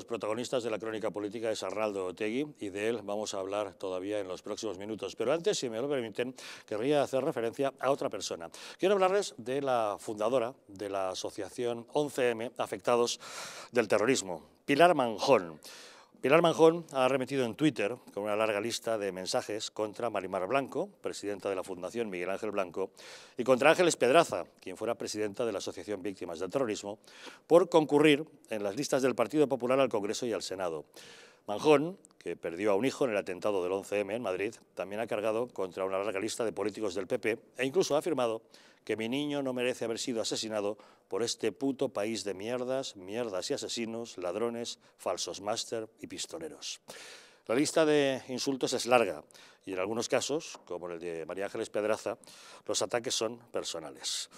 los protagonistas de la crónica política es Arnaldo Otegui y de él vamos a hablar todavía en los próximos minutos. Pero antes, si me lo permiten, querría hacer referencia a otra persona. Quiero hablarles de la fundadora de la asociación 11M Afectados del Terrorismo, Pilar Manjón. Pilar Manjón ha remitido en Twitter con una larga lista de mensajes contra Marimar Blanco, presidenta de la Fundación Miguel Ángel Blanco, y contra Ángeles Pedraza, quien fuera presidenta de la Asociación Víctimas del Terrorismo, por concurrir en las listas del Partido Popular al Congreso y al Senado. Manjón, que perdió a un hijo en el atentado del 11M en Madrid, también ha cargado contra una larga lista de políticos del PP e incluso ha afirmado que mi niño no merece haber sido asesinado por este puto país de mierdas, mierdas y asesinos, ladrones, falsos máster y pistoleros. La lista de insultos es larga y en algunos casos, como el de María Ángeles Pedraza, los ataques son personales.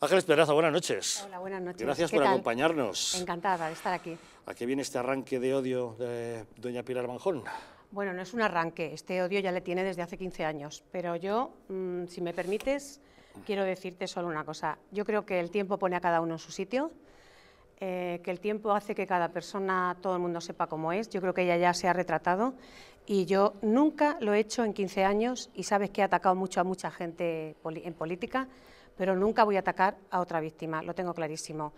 Ángeles Pedraza, buenas noches. Hola, buenas noches. Gracias por acompañarnos. Encantada de estar aquí. ¿A qué viene este arranque de odio de doña Pilar Manjón? Bueno, no es un arranque, este odio ya le tiene desde hace 15 años, pero yo, mm, si me permites, quiero decirte solo una cosa. Yo creo que el tiempo pone a cada uno en su sitio, eh, que el tiempo hace que cada persona, todo el mundo sepa cómo es. Yo creo que ella ya se ha retratado y yo nunca lo he hecho en 15 años y sabes que he atacado mucho a mucha gente en política, pero nunca voy a atacar a otra víctima, lo tengo clarísimo.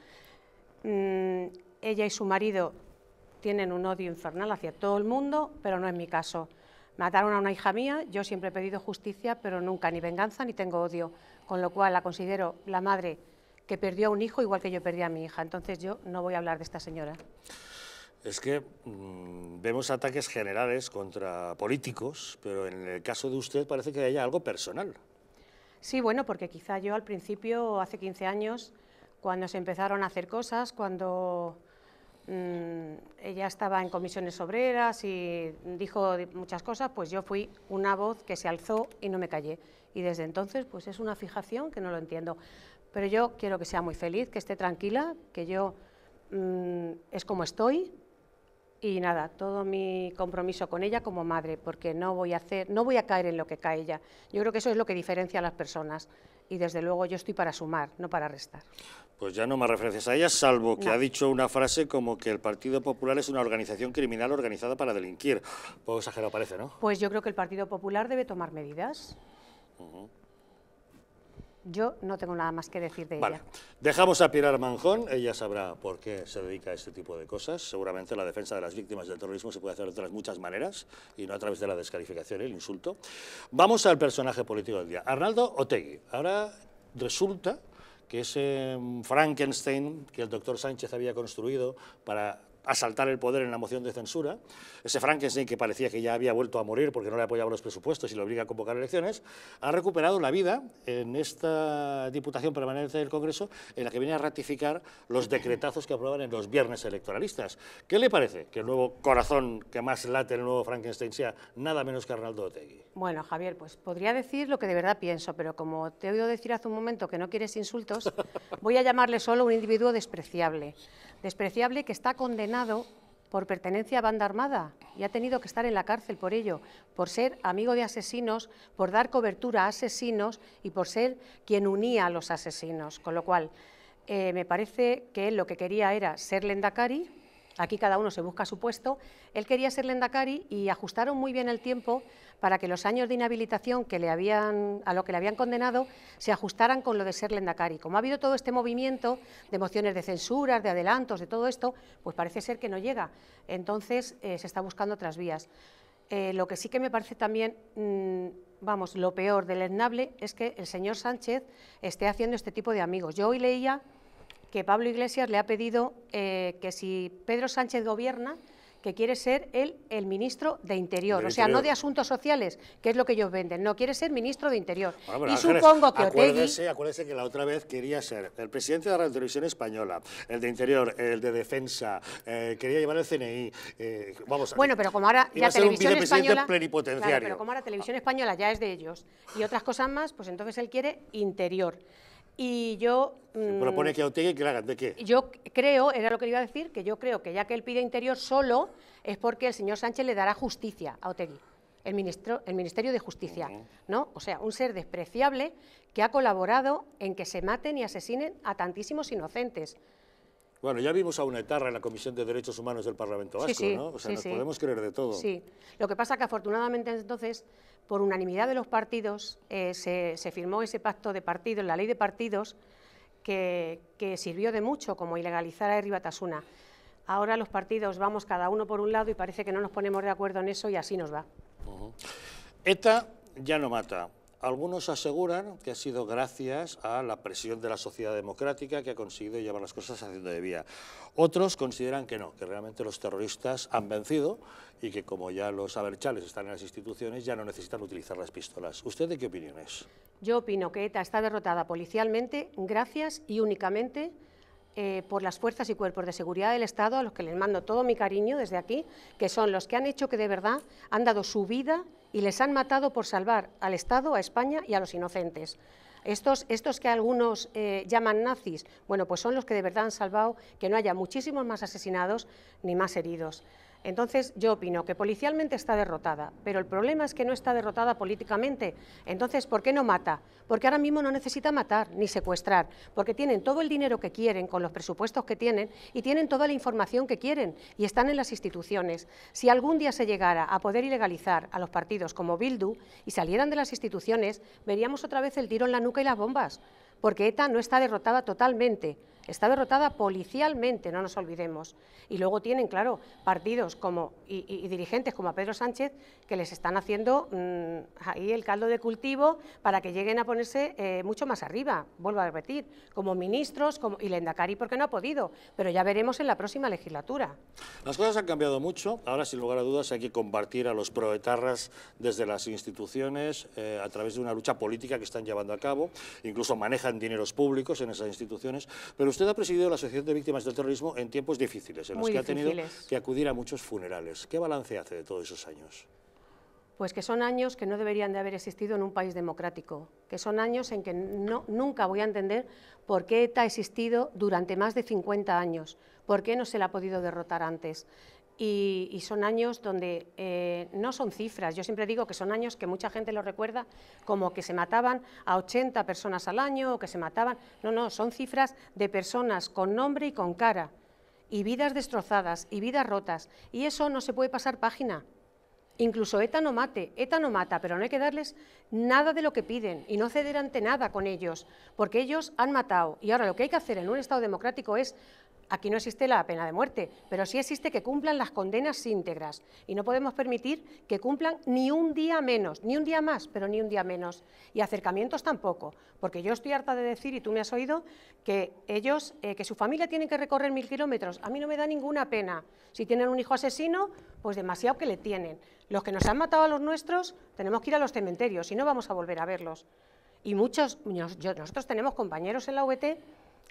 Mm, ella y su marido tienen un odio infernal hacia todo el mundo, pero no es mi caso. Mataron a una hija mía, yo siempre he pedido justicia, pero nunca ni venganza ni tengo odio, con lo cual la considero la madre que perdió a un hijo igual que yo perdí a mi hija. Entonces yo no voy a hablar de esta señora. Es que mm, vemos ataques generales contra políticos, pero en el caso de usted parece que haya algo personal. Sí, bueno, porque quizá yo al principio, hace 15 años, cuando se empezaron a hacer cosas, cuando Mm, ella estaba en comisiones obreras y dijo muchas cosas, pues yo fui una voz que se alzó y no me callé. Y desde entonces, pues es una fijación que no lo entiendo. Pero yo quiero que sea muy feliz, que esté tranquila, que yo mm, es como estoy y nada, todo mi compromiso con ella como madre, porque no voy a hacer, no voy a caer en lo que cae ella. Yo creo que eso es lo que diferencia a las personas, y desde luego yo estoy para sumar, no para restar. Pues ya no más referencias a ella, salvo que ha dicho una frase como que el Partido Popular es una organización criminal organizada para delinquir. Poco exagerado parece, ¿no? Pues yo creo que el Partido Popular debe tomar medidas. Yo no tengo nada más que decir de ella. Dejamos a Pilar Manjón, ella sabrá por qué se dedica a este tipo de cosas. Seguramente la defensa de las víctimas del terrorismo se puede hacer de otras muchas maneras y no a través de la descalificación, y el insulto. Vamos al personaje político del día, Arnaldo Otegui. Ahora resulta que ese Frankenstein que el doctor Sánchez había construido para asaltar el poder en la moción de censura, ese Frankenstein que parecía que ya había vuelto a morir porque no le apoyaban los presupuestos y le obliga a convocar elecciones, ha recuperado la vida en esta Diputación Permanente del Congreso en la que viene a ratificar los decretazos que aprueban en los viernes electoralistas. ¿Qué le parece que el nuevo corazón que más late el nuevo Frankenstein sea nada menos que Arnaldo Otegui? Bueno, Javier, pues podría decir lo que de verdad pienso, pero como te he oído decir hace un momento que no quieres insultos, voy a llamarle solo un individuo despreciable. Despreciable que está condenado por pertenencia a banda armada y ha tenido que estar en la cárcel por ello, por ser amigo de asesinos, por dar cobertura a asesinos y por ser quien unía a los asesinos. Con lo cual, eh, me parece que él lo que quería era ser Lendakari, Aquí cada uno se busca su puesto. Él quería ser lendakari y ajustaron muy bien el tiempo para que los años de inhabilitación que le habían, a lo que le habían condenado se ajustaran con lo de ser lendakari. Como ha habido todo este movimiento de mociones de censuras, de adelantos, de todo esto, pues parece ser que no llega. Entonces eh, se está buscando otras vías. Eh, lo que sí que me parece también, mm, vamos, lo peor del ENABLE es que el señor Sánchez esté haciendo este tipo de amigos. Yo hoy leía que Pablo Iglesias le ha pedido eh, que si Pedro Sánchez gobierna, que quiere ser él el ministro de Interior, o sea, no de Asuntos Sociales, que es lo que ellos venden, no, quiere ser ministro de Interior. y supongo que acuérdese, Acuérdese que la otra vez quería ser el presidente de la Televisión Española, el de Interior, el de Defensa, eh, quería llevar el CNI, eh, vamos... Bueno, pero como ahora ya Televisión Española... Plenipotenciario. pero como ahora Televisión Española ya es de ellos y otras cosas más, pues entonces él quiere Interior. Y yo... propone mm, que que de qué? Yo creo, era lo que iba a decir, que yo creo que ya que él pide interior solo es porque el señor Sánchez le dará justicia a Otegui. El, ministro, el Ministerio de Justicia, ¿no? O sea, un ser despreciable que ha colaborado en que se maten y asesinen a tantísimos inocentes. Bueno, ya vimos a una etarra en la Comisión de Derechos Humanos del Parlamento Vasco, ¿no? O sea, nos podemos creer de todo. Sí, lo que pasa es que afortunadamente entonces, por unanimidad de los partidos, eh, se, firmó ese pacto de partidos, la ley de partidos, que, sirvió de mucho como ilegalizar a Tasuna. Ahora los partidos vamos cada uno por un lado y parece que no nos ponemos de acuerdo en eso y así nos va. ETA ya no mata, algunos aseguran que ha sido gracias a la presión de la sociedad democrática que ha conseguido llevar las cosas haciendo de vía. Otros consideran que no, que realmente los terroristas han vencido y que como ya los aberchales están en las instituciones ya no necesitan utilizar las pistolas. ¿Usted de qué opinión es? Yo opino que ETA está derrotada policialmente gracias y únicamente eh, por las fuerzas y cuerpos de seguridad del Estado, a los que les mando todo mi cariño desde aquí, que son los que han hecho que de verdad han dado su vida y les han matado por salvar al Estado, a España y a los inocentes. Estos, estos, que algunos eh, llaman nazis, bueno, pues son los que de verdad han salvado que no haya muchísimos más asesinados ni más heridos. Entonces, yo opino que policialmente está derrotada, pero el problema es que no está derrotada políticamente. Entonces, ¿por qué no mata? Porque ahora mismo no necesita matar ni secuestrar, porque tienen todo el dinero que quieren con los presupuestos que tienen y tienen toda la información que quieren y están en las instituciones. Si algún día se llegara a poder ilegalizar a los partidos como Bildu y salieran de las instituciones, veríamos otra vez el tiro en la nuca y las bombas, porque ETA no está derrotada totalmente. Está derrotada policialmente, no nos olvidemos. Y luego tienen, claro, partidos como, y, dirigentes como a Pedro Sánchez que les están haciendo mm, ahí el caldo de cultivo para que lleguen a ponerse eh, mucho más arriba, vuelvo a repetir, como ministros como, y Lendakari porque no ha podido, pero ya veremos en la próxima legislatura. Las cosas han cambiado mucho, ahora sin lugar a dudas hay que compartir a los proetarras desde las instituciones eh, a través de una lucha política que están llevando a cabo, incluso manejan dineros públicos en esas instituciones, pero Usted ha presidido la Asociación de Víctimas del Terrorismo en tiempos difíciles, en los que ha tenido que acudir a muchos funerales. ¿Qué balance hace de todos esos años? Pues que son años que no deberían de haber existido en un país democrático, que son años en que no, nunca voy a entender por qué ETA ha existido durante más de 50 años, por qué no se la ha podido derrotar antes y, son años donde eh, no son cifras. Yo siempre digo que son años que mucha gente lo recuerda como que se mataban a 80 personas al año o que se mataban. No, no, son cifras de personas con nombre y con cara y vidas destrozadas y vidas rotas. Y eso no se puede pasar página. Incluso ETA no mate, ETA no mata, pero no hay que darles nada de lo que piden y no ceder ante nada con ellos, porque ellos han matado. Y ahora lo que hay que hacer en un Estado democrático es Aquí no existe la pena de muerte, pero sí existe que cumplan las condenas íntegras y no podemos permitir que cumplan ni un día menos, ni un día más, pero ni un día menos. Y acercamientos tampoco, porque yo estoy harta de decir, y tú me has oído, que ellos, eh, que su familia tiene que recorrer mil kilómetros. A mí no me da ninguna pena. Si tienen un hijo asesino, pues demasiado que le tienen. Los que nos han matado a los nuestros, tenemos que ir a los cementerios y no vamos a volver a verlos. Y muchos, nosotros tenemos compañeros en la VT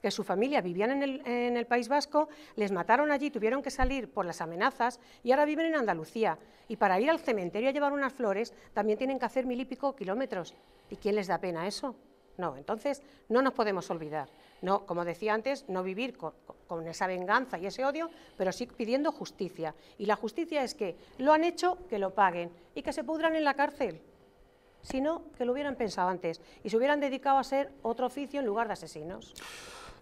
que su familia vivían en el, País Vasco, les mataron allí, tuvieron que salir por las amenazas y ahora viven en Andalucía. Y para ir al cementerio a llevar unas flores también tienen que hacer mil y pico kilómetros. ¿Y quién les da pena eso? No, entonces no nos podemos olvidar. No, como decía antes, no vivir con, esa venganza y ese odio, pero sí pidiendo justicia. Y la justicia es que lo han hecho, que lo paguen y que se pudran en la cárcel sino que lo hubieran pensado antes y se hubieran dedicado a ser otro oficio en lugar de asesinos.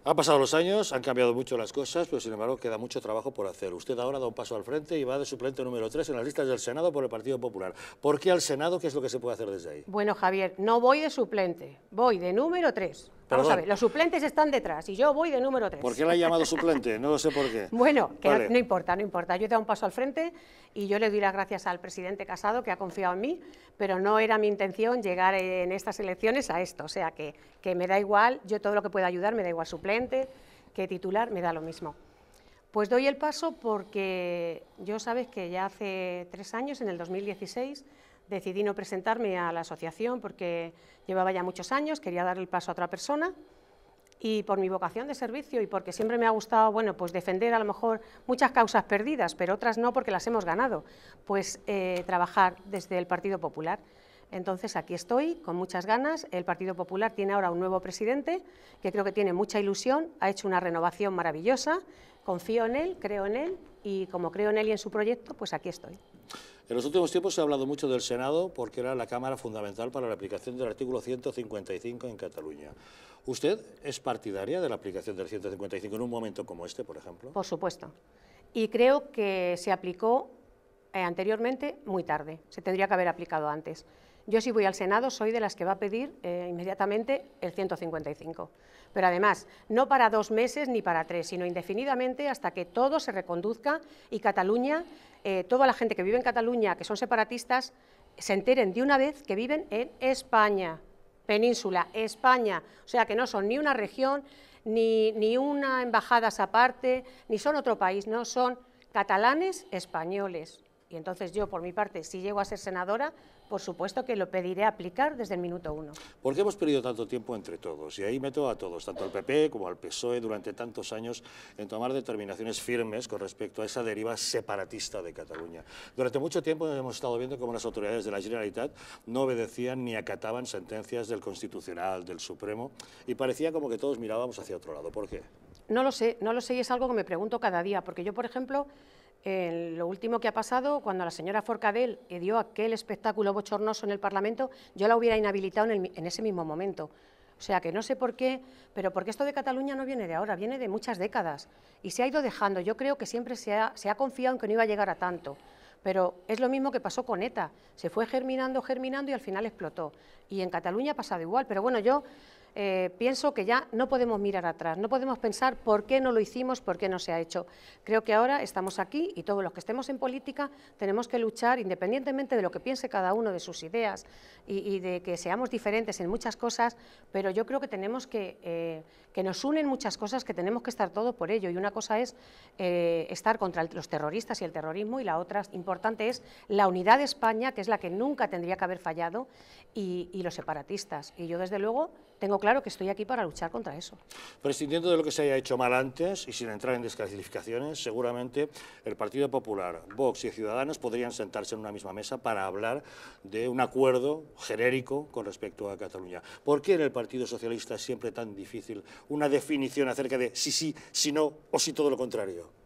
Han pasado los años, han cambiado mucho las cosas, pero sin embargo queda mucho trabajo por hacer. Usted ahora da un paso al frente y va de suplente número 3 en las listas del Senado por el Partido Popular. ¿Por qué al Senado? ¿Qué es lo que se puede hacer desde ahí? Bueno, Javier, no voy de suplente, voy de número 3. Vamos los suplentes están detrás y yo voy de número 3. ¿Por qué la he llamado suplente? No lo sé por qué. Bueno, que no, importa, no importa. Yo he dado un paso al frente y yo le doy las gracias al presidente Casado que ha confiado en mí, pero no era mi intención llegar en estas elecciones a esto. O sea, que, que me da igual, yo todo lo que pueda ayudar me da igual suplente que titular, me da lo mismo. Pues doy el paso porque yo sabes que ya hace tres años, en el 2016, decidí no presentarme a la asociación porque llevaba ya muchos años, quería dar el paso a otra persona y por mi vocación de servicio y porque siempre me ha gustado, bueno, pues defender a lo mejor muchas causas perdidas, pero otras no porque las hemos ganado, pues eh, trabajar desde el Partido Popular. Entonces aquí estoy con muchas ganas. El Partido Popular tiene ahora un nuevo presidente que creo que tiene mucha ilusión, ha hecho una renovación maravillosa. Confío en él, creo en él y como creo en él y en su proyecto, pues aquí estoy. En los últimos tiempos se ha hablado mucho del Senado porque era la Cámara fundamental para la aplicación del artículo 155 en Cataluña. ¿Usted es partidaria de la aplicación del 155 en un momento como este, por ejemplo? Por supuesto. Y creo que se aplicó eh, anteriormente muy tarde. Se tendría que haber aplicado antes. Yo si voy al Senado soy de las que va a pedir eh, inmediatamente el 155. Pero además, no para dos meses ni para tres, sino indefinidamente hasta que todo se reconduzca y Cataluña eh, toda la gente que vive en Cataluña, que son separatistas, se enteren de una vez que viven en España, península, España. O sea, que no son ni una región, ni, ni una embajada aparte, ni son otro país, no, son catalanes españoles. Y entonces yo, por mi parte, si llego a ser senadora, por supuesto que lo pediré aplicar desde el minuto uno. ¿Por qué hemos perdido tanto tiempo entre todos? Y ahí meto a todos, tanto al PP como al PSOE, durante tantos años, en tomar determinaciones firmes con respecto a esa deriva separatista de Cataluña. Durante mucho tiempo hemos estado viendo cómo las autoridades de la Generalitat no obedecían ni acataban sentencias del Constitucional, del Supremo, y parecía como que todos mirábamos hacia otro lado. ¿Por qué? No lo sé, no lo sé y es algo que me pregunto cada día, porque yo, por ejemplo, lo último que ha pasado, cuando la señora Forcadell dio aquel espectáculo bochornoso en el Parlamento, yo la hubiera inhabilitado en, ese mismo momento. O sea que no sé por qué, pero porque esto de Cataluña no viene de ahora, viene de muchas décadas y se ha ido dejando. Yo creo que siempre se ha, se ha confiado en que no iba a llegar a tanto. Pero es lo mismo que pasó con ETA, se fue germinando, germinando y al final explotó. Y en Cataluña ha pasado igual, pero bueno, yo eh, pienso que ya no podemos mirar atrás, no podemos pensar por qué no lo hicimos, por qué no se ha hecho. Creo que ahora estamos aquí y todos los que estemos en política tenemos que luchar, independientemente de lo que piense cada uno de sus ideas y, de que seamos diferentes en muchas cosas, pero yo creo que tenemos que, eh, que nos unen muchas cosas, que tenemos que estar todos por ello. Y una cosa es eh, estar contra los terroristas y el terrorismo y la otra importante es la unidad de España, que es la que nunca tendría que haber fallado, y, y los separatistas. Y yo desde luego tengo claro que estoy aquí para luchar contra eso. Prescindiendo de lo que se haya hecho mal antes y sin entrar en descalificaciones, seguramente el Partido Popular, Vox y Ciudadanos podrían sentarse en una misma mesa para hablar de un acuerdo genérico con respecto a Cataluña. ¿Por qué en el Partido Socialista es siempre tan difícil una definición acerca de si sí, si no o si todo lo contrario?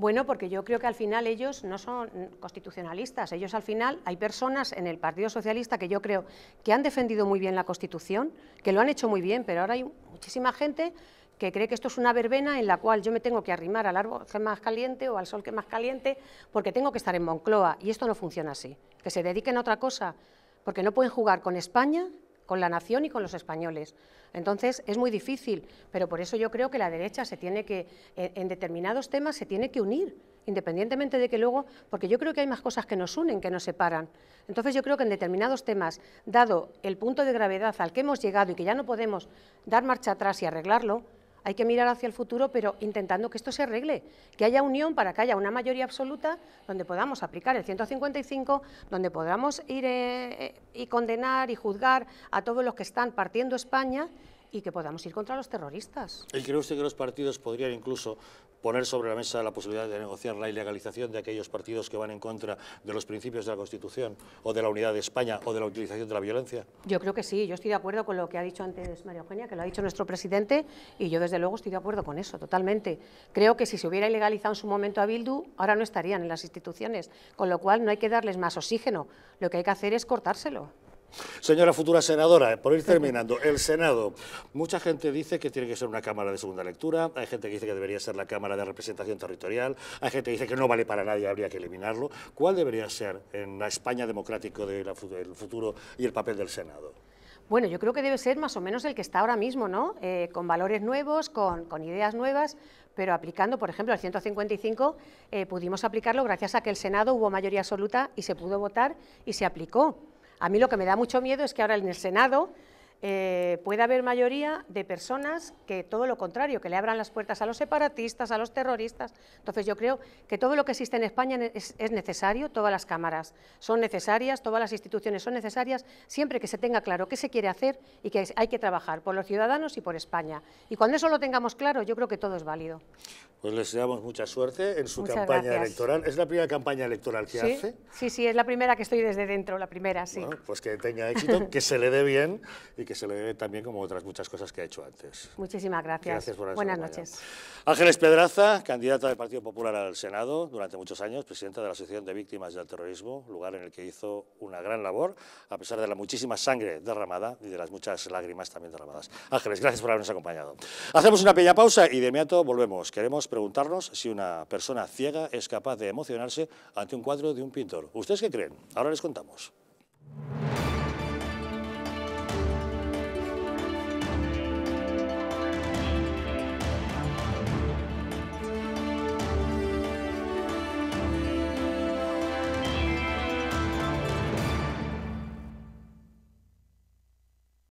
Bueno, porque yo creo que al final ellos no son constitucionalistas, ellos al final hay personas en el Partido Socialista que yo creo que han defendido muy bien la Constitución, que lo han hecho muy bien, pero ahora hay muchísima gente que cree que esto es una verbena en la cual yo me tengo que arrimar al árbol que más caliente o al sol que más caliente porque tengo que estar en Moncloa y esto no funciona así. Que se dediquen a otra cosa, porque no pueden jugar con España con la nación y con los españoles. Entonces, es muy difícil, pero por eso yo creo que la derecha se tiene que, en determinados temas, se tiene que unir, independientemente de que luego, porque yo creo que hay más cosas que nos unen que nos separan. Entonces, yo creo que en determinados temas, dado el punto de gravedad al que hemos llegado y que ya no podemos dar marcha atrás y arreglarlo, hay que mirar hacia el futuro, pero intentando que esto se arregle, que haya unión para que haya una mayoría absoluta donde podamos aplicar el 155, donde podamos ir eh, eh, y condenar y juzgar a todos los que están partiendo España y que podamos ir contra los terroristas. ¿Y cree usted que los partidos podrían incluso poner sobre la mesa la posibilidad de negociar la ilegalización de aquellos partidos que van en contra de los principios de la Constitución o de la unidad de España o de la utilización de la violencia? Yo creo que sí, yo estoy de acuerdo con lo que ha dicho antes María Eugenia, que lo ha dicho nuestro presidente y yo desde luego estoy de acuerdo con eso, totalmente. Creo que si se hubiera ilegalizado en su momento a Bildu, ahora no estarían en las instituciones, con lo cual no hay que darles más oxígeno, lo que hay que hacer es cortárselo. Señora futura senadora, por ir terminando, el Senado. Mucha gente dice que tiene que ser una Cámara de segunda lectura, hay gente que dice que debería ser la Cámara de Representación Territorial, hay gente que dice que no vale para nadie, habría que eliminarlo. ¿Cuál debería ser en la España democrática del futuro y el papel del Senado? Bueno, yo creo que debe ser más o menos el que está ahora mismo, ¿no? Eh, con valores nuevos, con, ideas nuevas, pero aplicando, por ejemplo, el 155 eh, pudimos aplicarlo gracias a que el Senado hubo mayoría absoluta y se pudo votar y se aplicó. A mí lo que me da mucho miedo es que ahora en el Senado eh, puede haber mayoría de personas que todo lo contrario, que le abran las puertas a los separatistas, a los terroristas. Entonces yo creo que todo lo que existe en España es, necesario, todas las cámaras son necesarias, todas las instituciones son necesarias, siempre que se tenga claro qué se quiere hacer y que hay que trabajar por los ciudadanos y por España. Y cuando eso lo tengamos claro, yo creo que todo es válido. Pues les deseamos mucha suerte en su campaña electoral. ¿Es la primera campaña electoral que hace? Sí, sí, es la primera que estoy desde dentro, la primera, sí. pues que tenga éxito, que se le dé bien y que que se le debe también como otras muchas cosas que ha hecho antes. Muchísimas gracias. gracias por Buenas noches. Ángeles Pedraza, candidata del Partido Popular al Senado durante muchos años, presidenta de la Asociación de Víctimas del Terrorismo, lugar en el que hizo una gran labor, a pesar de la muchísima sangre derramada y de las muchas lágrimas también derramadas. Ángeles, gracias por habernos acompañado. Hacemos una pequeña pausa y de inmediato volvemos. Queremos preguntarnos si una persona ciega es capaz de emocionarse ante un cuadro de un pintor. ¿Ustedes qué creen? Ahora les contamos.